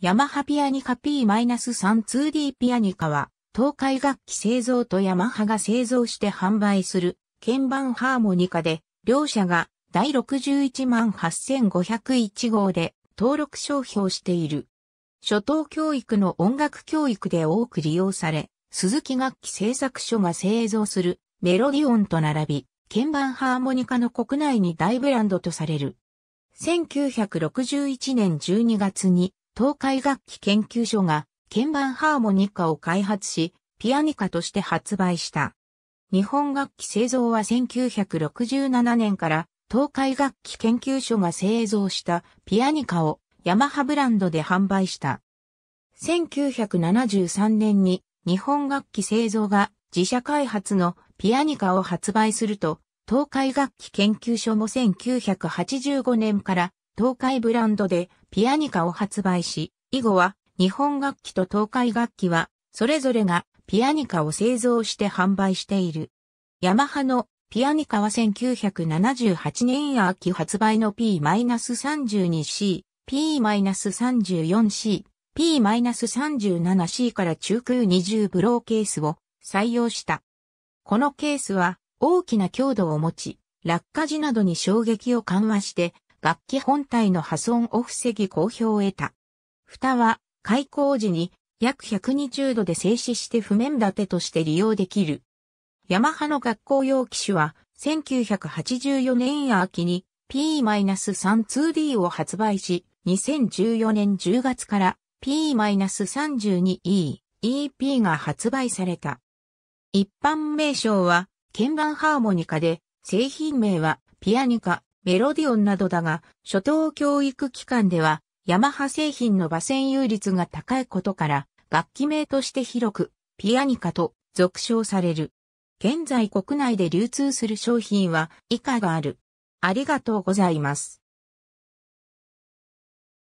ヤマハピアニカ P-32D ピアニカは、東海楽器製造とヤマハが製造して販売する鍵盤ハーモニカで、両社が第61万8501号で登録商標している。初等教育の音楽教育で多く利用され、鈴木楽器製作所が製造するメロディオンと並び、鍵盤ハーモニカの国内に大ブランドとされる。1961年12月に東海楽器研究所が鍵盤ハーモニカを開発し、ピアニカとして発売した。日本楽器製造は1967年から東海楽器研究所が製造したピアニカをヤマハブランドで販売した。1973年に日本楽器製造が自社開発のピアニカを発売すると、東海楽器研究所も1985年から東海ブランドでピアニカを発売し、以後は日本楽器と東海楽器はそれぞれがピアニカを製造して販売している。ヤマハのピアニカは1978年秋発売の P-32C、P-34C、P-37C から中空20ブローケースを採用した。このケースは大きな強度を持ち、落下時などに衝撃を緩和して楽器本体の破損を防ぎ好評を得た。蓋は開口時に約120度で静止して譜面立てとして利用できる。ヤマハの学校用機種は1984年秋に P-32D を発売し、2014年10月から P-32E、EP が発売された。一般名称は鍵盤ハーモニカで、製品名はピアニカ、メロディオンなどだが、初等教育機関では、ヤマハ製品の馬線有率が高いことから、楽器名として広く、ピアニカと俗称される。現在国内で流通する商品は以下がある。ありがとうございます。